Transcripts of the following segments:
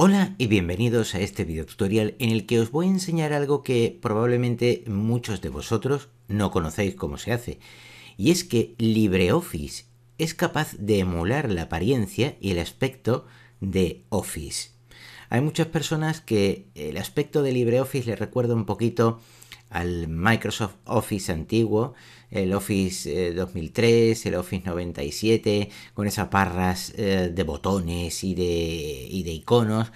Hola y bienvenidos a este video tutorial en el que os voy a enseñar algo que probablemente muchos de vosotros no conocéis cómo se hace, y es que LibreOffice es capaz de emular la apariencia y el aspecto de Office. Hay muchas personas que el aspecto de LibreOffice les recuerda un poquito al Microsoft Office antiguo, el Office 2003, eh, el Office 97, con esas barras eh, de botones y de, y de iconos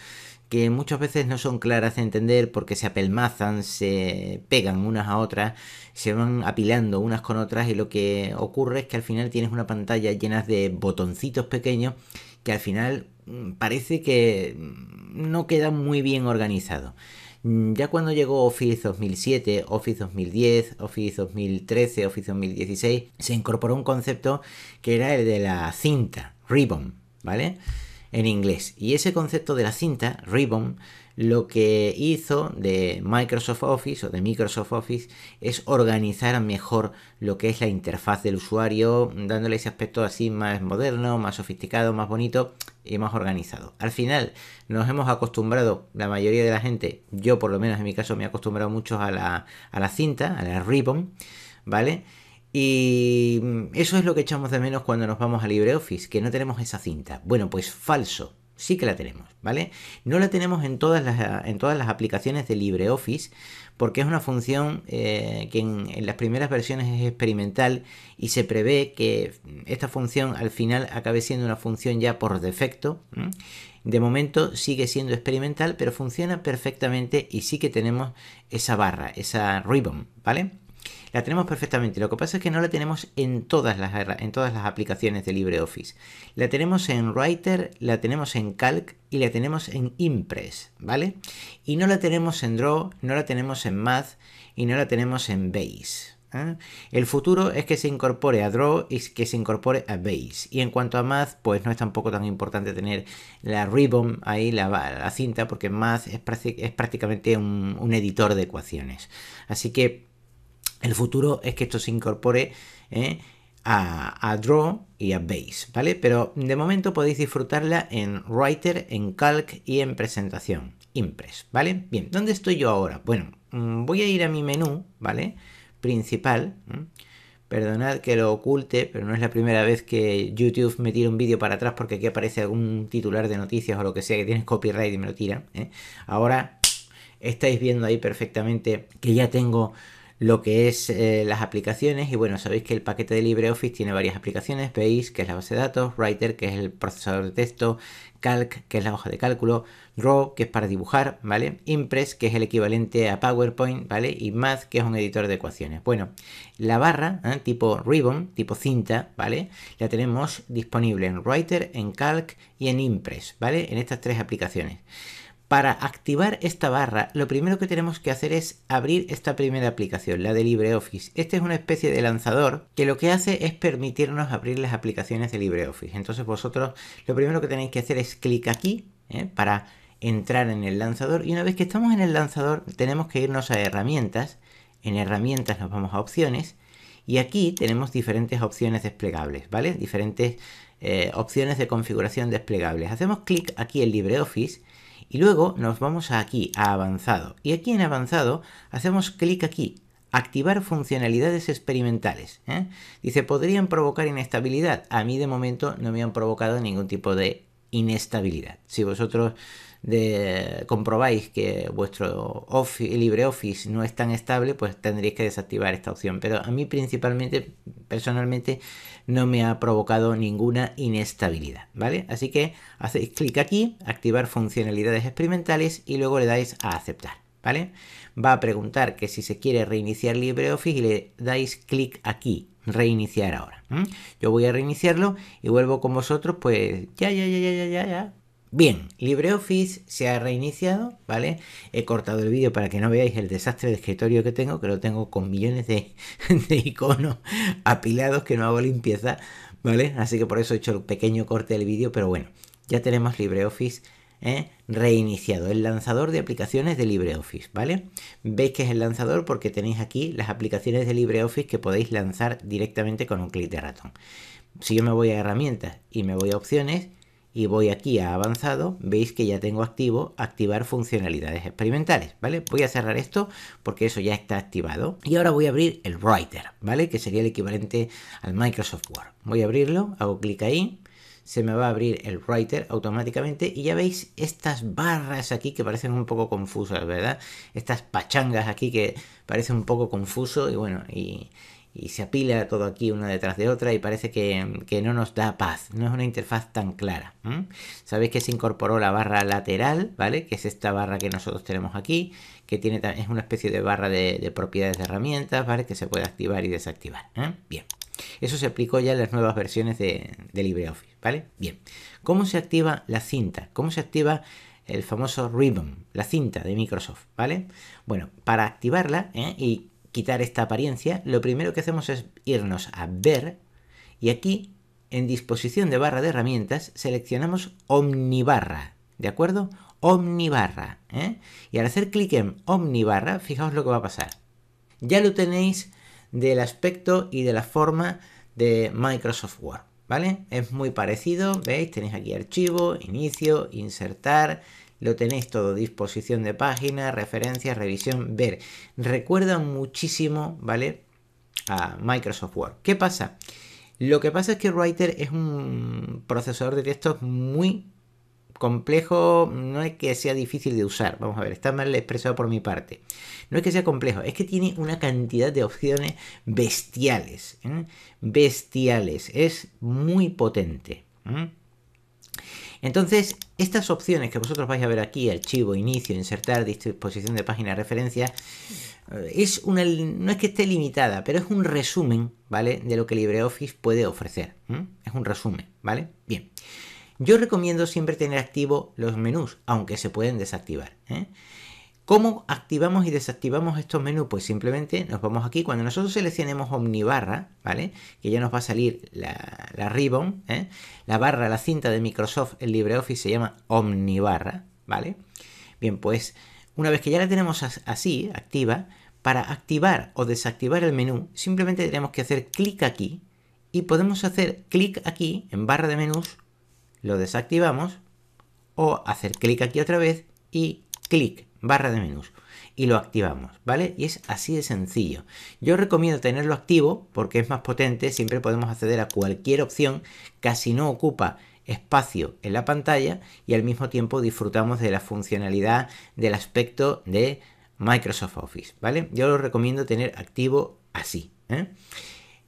que muchas veces no son claras de entender porque se apelmazan, se pegan unas a otras, se van apilando unas con otras y lo que ocurre es que al final tienes una pantalla llena de botoncitos pequeños que al final mm, parece que mm, no queda muy bien organizado. Mm, ya cuando llegó Office 2007, Office 2010, Office 2013, Office 2016, se incorporó un concepto que era el de la cinta, ribbon, ¿vale? En inglés. Y ese concepto de la cinta, ribbon, lo que hizo de Microsoft Office o de Microsoft Office es organizar mejor lo que es la interfaz del usuario, dándole ese aspecto así más moderno, más sofisticado, más bonito, y más organizado. Al final nos hemos acostumbrado, la mayoría de la gente, yo por lo menos en mi caso me he acostumbrado mucho a la, a la cinta, a la ribbon, ¿vale? Y eso es lo que echamos de menos cuando nos vamos a LibreOffice, que no tenemos esa cinta. Bueno, pues falso. Sí que la tenemos, ¿vale? No la tenemos en todas las, en todas las aplicaciones de LibreOffice porque es una función eh, que en, las primeras versiones es experimental y se prevé que esta función al final acabe siendo una función ya por defecto. De momento sigue siendo experimental, pero funciona perfectamente y sí que tenemos esa barra, esa ribbon, ¿vale? La tenemos perfectamente. Lo que pasa es que no la tenemos en todas las, en todas las aplicaciones de LibreOffice. La tenemos en Writer, la tenemos en Calc y la tenemos en Impress, ¿vale? Y no la tenemos en Draw, no la tenemos en Math y no la tenemos en Base. ¿eh? El futuro es que se incorpore a Draw y que se incorpore a Base. Y en cuanto a Math, pues no es tampoco tan importante tener la ribbon ahí, la, la cinta, porque Math es, es prácticamente un, un editor de ecuaciones. Así que el futuro es que esto se incorpore eh, a, Draw y a Base, ¿vale? Pero de momento podéis disfrutarla en Writer, en Calc y en presentación, Impress, ¿vale? Bien, ¿dónde estoy yo ahora? Bueno, mm, voy a ir a mi menú, ¿vale? Principal. Perdonad que lo oculte, pero no es la primera vez que YouTube me tira un vídeo para atrás porque aquí aparece algún titular de noticias o lo que sea que tiene copyright y me lo tira. ¿eh? Ahora estáis viendo ahí perfectamente que ya tengo lo que es eh, las aplicaciones y bueno, sabéis que el paquete de LibreOffice tiene varias aplicaciones, veis que es la base de datos, Writer que es el procesador de texto, Calc que es la hoja de cálculo, Draw que es para dibujar, ¿vale? Impress que es el equivalente a PowerPoint, ¿vale? Y Math que es un editor de ecuaciones. Bueno, la barra ¿eh? tipo ribbon, tipo cinta, ¿vale? La tenemos disponible en Writer, en Calc y en Impress, ¿vale? En estas tres aplicaciones. Para activar esta barra, lo primero que tenemos que hacer es abrir esta primera aplicación, la de LibreOffice. Este es una especie de lanzador que lo que hace es permitirnos abrir las aplicaciones de LibreOffice. Entonces vosotros lo primero que tenéis que hacer es clic aquí ¿eh? para entrar en el lanzador y una vez que estamos en el lanzador tenemos que irnos a herramientas. En herramientas nos vamos a opciones y aquí tenemos diferentes opciones desplegables, ¿vale? Diferentes eh, opciones de configuración desplegables. Hacemos clic aquí en LibreOffice y luego nos vamos aquí, a avanzado. Y aquí en avanzado hacemos clic aquí, activar funcionalidades experimentales. ¿eh? Dice, podrían provocar inestabilidad. A mí de momento no me han provocado ningún tipo de inestabilidad. Si vosotros comprobáis que vuestro LibreOffice no es tan estable, pues tendréis que desactivar esta opción. Pero a mí principalmente, personalmente, no me ha provocado ninguna inestabilidad, ¿vale? Así que hacéis clic aquí, activar funcionalidades experimentales y luego le dais a aceptar, ¿vale? Va a preguntar que si se quiere reiniciar LibreOffice y le dais clic aquí reiniciar ahora. ¿Mm? Yo voy a reiniciarlo y vuelvo con vosotros, pues ya, ya, ya, ya, ya, ya. Bien, LibreOffice se ha reiniciado, ¿vale? He cortado el vídeo para que no veáis el desastre de escritorio que tengo, que lo tengo con millones de, de iconos apilados que no hago limpieza, ¿vale? Así que por eso he hecho el pequeño corte del vídeo, pero bueno, ya tenemos LibreOffice ¿eh? reiniciado, el lanzador de aplicaciones de LibreOffice, ¿vale? Veis que es el lanzador porque tenéis aquí las aplicaciones de LibreOffice que podéis lanzar directamente con un clic de ratón. Si yo me voy a herramientas y me voy a opciones y voy aquí a avanzado, veis que ya tengo activo activar funcionalidades experimentales, ¿vale? Voy a cerrar esto porque eso ya está activado. Y ahora voy a abrir el Writer, ¿vale? Que sería el equivalente al Microsoft Word. Voy a abrirlo, hago clic ahí se me va a abrir el writer automáticamente y ya veis estas barras aquí que parecen un poco confusas, ¿verdad? Estas pachangas aquí que parecen un poco confuso y bueno, y, y se apila todo aquí una detrás de otra y parece que, no nos da paz, no es una interfaz tan clara. Sabéis que se incorporó la barra lateral, ¿vale? Que es esta barra que nosotros tenemos aquí, que tiene, es una especie de barra de, propiedades de herramientas, ¿vale? Que se puede activar y desactivar. ¿eh? Bien. Eso se aplicó ya en las nuevas versiones de, LibreOffice, ¿vale? Bien. ¿Cómo se activa la cinta? ¿Cómo se activa el famoso ribbon, la cinta de Microsoft, ¿vale? Bueno, para activarla ¿eh? y quitar esta apariencia, lo primero que hacemos es irnos a ver y aquí en disposición de barra de herramientas seleccionamos omnibarra, ¿de acuerdo? Omnibarra, ¿eh? Y al hacer clic en omnibarra, fijaos lo que va a pasar. Ya lo tenéis del aspecto y de la forma de Microsoft Word. ¿Vale? Es muy parecido, ¿veis? Tenéis aquí archivo, inicio, insertar, lo tenéis todo, disposición de página, referencia, revisión, ver. Recuerda muchísimo, ¿vale? A Microsoft Word. ¿Qué pasa? Lo que pasa es que Writer es un procesador de textos muy complejo no es que sea difícil de usar, vamos a ver, está mal expresado por mi parte. No es que sea complejo, es que tiene una cantidad de opciones bestiales. ¿eh? Bestiales, es muy potente. ¿eh? Entonces, estas opciones que vosotros vais a ver aquí, archivo, inicio, insertar, disposición de página, referencia, eh, es una, no es que esté limitada, pero es un resumen, ¿vale? De lo que LibreOffice puede ofrecer. Es un resumen, ¿vale? Bien. Yo recomiendo siempre tener activos los menús, aunque se pueden desactivar. ¿eh? ¿Cómo activamos y desactivamos estos menús? Pues simplemente nos vamos aquí. Cuando nosotros seleccionemos Omnibarra, ¿vale? Que ya nos va a salir la, la ribbon, ¿eh? la barra, la cinta de Microsoft el LibreOffice se llama Omnibarra, ¿vale? Bien, pues una vez que ya la tenemos así, activa, para activar o desactivar el menú, simplemente tenemos que hacer clic aquí y podemos hacer clic aquí en barra de menús lo desactivamos o hacer clic aquí otra vez y clic barra de menús y lo activamos, ¿vale? Y es así de sencillo. Yo recomiendo tenerlo activo porque es más potente, siempre podemos acceder a cualquier opción, casi no ocupa espacio en la pantalla y al mismo tiempo disfrutamos de la funcionalidad del aspecto de Microsoft Office, ¿vale? Yo lo recomiendo tener activo así. ¿eh?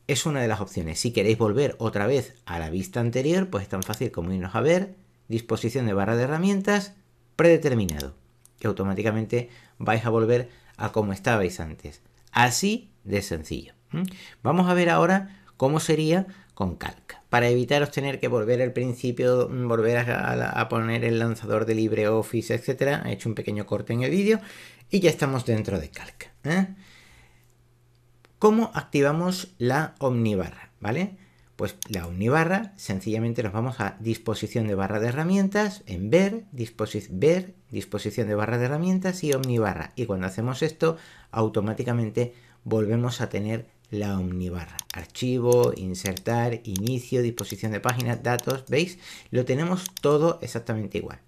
es una de las opciones. Si queréis volver otra vez a la vista anterior, pues es tan fácil como irnos a ver, disposición de barra de herramientas, predeterminado. que automáticamente vais a volver a como estabais antes. Así de sencillo. Vamos a ver ahora cómo sería con Calc, Para evitaros tener que volver al principio, mm, volver a, poner el lanzador de LibreOffice, etc. He hecho un pequeño corte en el vídeo y ya estamos dentro de Calc, ¿eh? ¿Cómo activamos la omnibarra? ¿Vale? Pues la omnibarra, sencillamente nos vamos a disposición de barra de herramientas, en ver, ver, disposición de barra de herramientas y omnibarra. Y cuando hacemos esto, automáticamente volvemos a tener la omnibarra. Archivo, insertar, inicio, disposición de páginas, datos, ¿veis? Lo tenemos todo exactamente igual.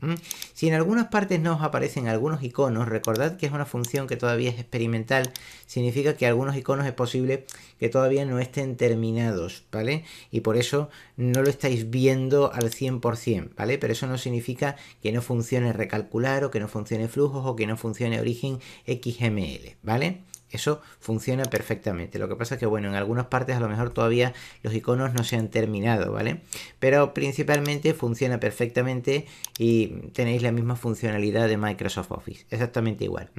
Si en algunas partes no os aparecen algunos iconos, recordad que es una función que todavía es experimental, significa que algunos iconos es posible que todavía no estén terminados, ¿vale? Y por eso no lo estáis viendo al 100%, ¿vale? Pero eso no significa que no funcione recalcular o que no funcione flujos o que no funcione origen XML, ¿vale? Eso funciona perfectamente. Lo que pasa es que, bueno, en algunas partes a lo mejor todavía los iconos no se han terminado, ¿vale? Pero principalmente funciona perfectamente y tenéis la misma funcionalidad de Microsoft Office. Exactamente igual.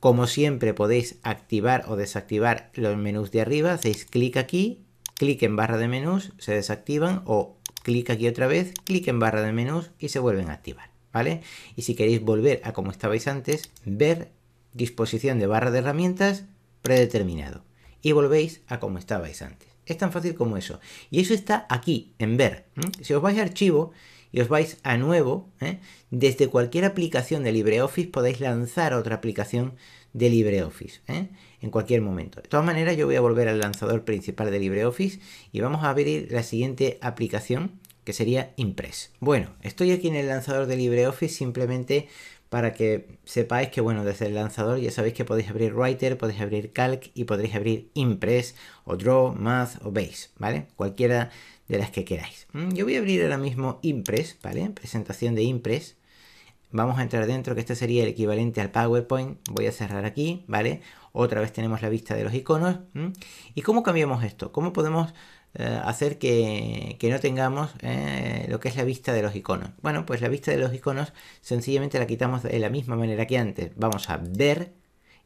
Como siempre podéis activar o desactivar los menús de arriba. Hacéis clic aquí, clic en barra de menús, se desactivan o clic aquí otra vez, clic en barra de menús y se vuelven a activar. ¿Vale? Y si queréis volver a como estabais antes, ver disposición de barra de herramientas predeterminado. Y volvéis a como estabais antes. Es tan fácil como eso. Y eso está aquí, en ver. Si os vais a archivo y os vais a nuevo, ¿eh? desde cualquier aplicación de LibreOffice podéis lanzar otra aplicación de LibreOffice ¿eh? en cualquier momento. De todas maneras, yo voy a volver al lanzador principal de LibreOffice y vamos a abrir la siguiente aplicación que sería Impress. Bueno, estoy aquí en el lanzador de LibreOffice, simplemente para que sepáis que, bueno, desde el lanzador ya sabéis que podéis abrir Writer, podéis abrir Calc y podréis abrir Impress o Draw, Math o Base, ¿vale? Cualquiera de las que queráis. Mm, yo voy a abrir ahora mismo Impress, ¿vale? Presentación de Impress. Vamos a entrar dentro, que este sería el equivalente al PowerPoint. Voy a cerrar aquí, ¿vale? Otra vez tenemos la vista de los iconos. ¿Y cómo cambiamos esto? ¿Cómo podemos eh, hacer que, no tengamos eh, lo que es la vista de los iconos. Bueno, pues la vista de los iconos sencillamente la quitamos de la misma manera que antes. Vamos a ver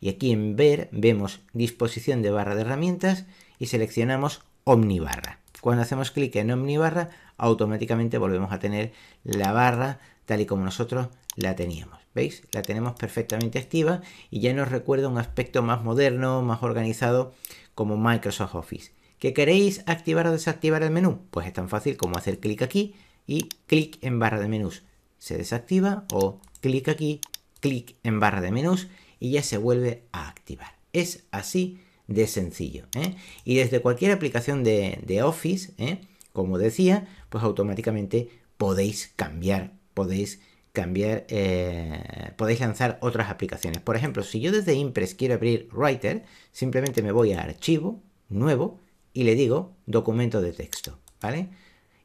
y aquí en ver vemos disposición de barra de herramientas y seleccionamos omnibarra. Cuando hacemos clic en omnibarra automáticamente volvemos a tener la barra tal y como nosotros la teníamos. ¿Veis? La tenemos perfectamente activa y ya nos recuerda un aspecto más moderno, más organizado como Microsoft Office. ¿Que queréis activar o desactivar el menú? Pues es tan fácil como hacer clic aquí y clic en barra de menús. Se desactiva o clic aquí, clic en barra de menús y ya se vuelve a activar. Es así de sencillo. ¿eh? Y desde cualquier aplicación de, Office, ¿eh? como decía, pues automáticamente podéis cambiar, podéis cambiar, eh, podéis lanzar otras aplicaciones. Por ejemplo, si yo desde Impress quiero abrir Writer, simplemente me voy a Archivo, Nuevo, y le digo documento de texto, ¿vale?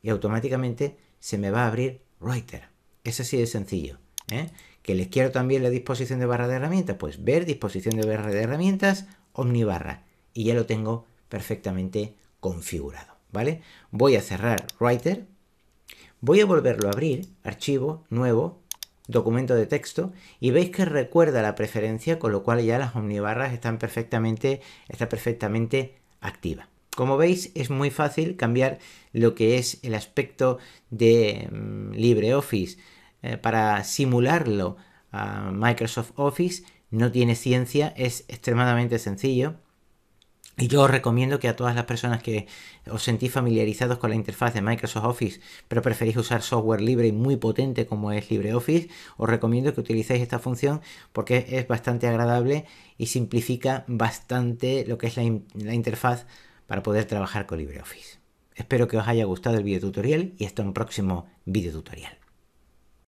Y automáticamente se me va a abrir Writer. Es así de sencillo. ¿eh? Que les quiero también la disposición de barra de herramientas, pues ver disposición de barra de herramientas, omnibarra. Y ya lo tengo perfectamente configurado, ¿vale? Voy a cerrar Writer. Voy a volverlo a abrir, archivo, nuevo, documento de texto y veis que recuerda la preferencia, con lo cual ya las omnibarras están perfectamente, está perfectamente activa. Como veis es muy fácil cambiar lo que es el aspecto de mm, LibreOffice eh, para simularlo a Microsoft Office. No tiene ciencia, es extremadamente sencillo. Y yo os recomiendo que a todas las personas que os sentís familiarizados con la interfaz de Microsoft Office, pero preferís usar software libre y muy potente como es LibreOffice, os recomiendo que utilicéis esta función porque es bastante agradable y simplifica bastante lo que es la interfaz para poder trabajar con LibreOffice. Espero que os haya gustado el video tutorial y hasta un próximo video tutorial.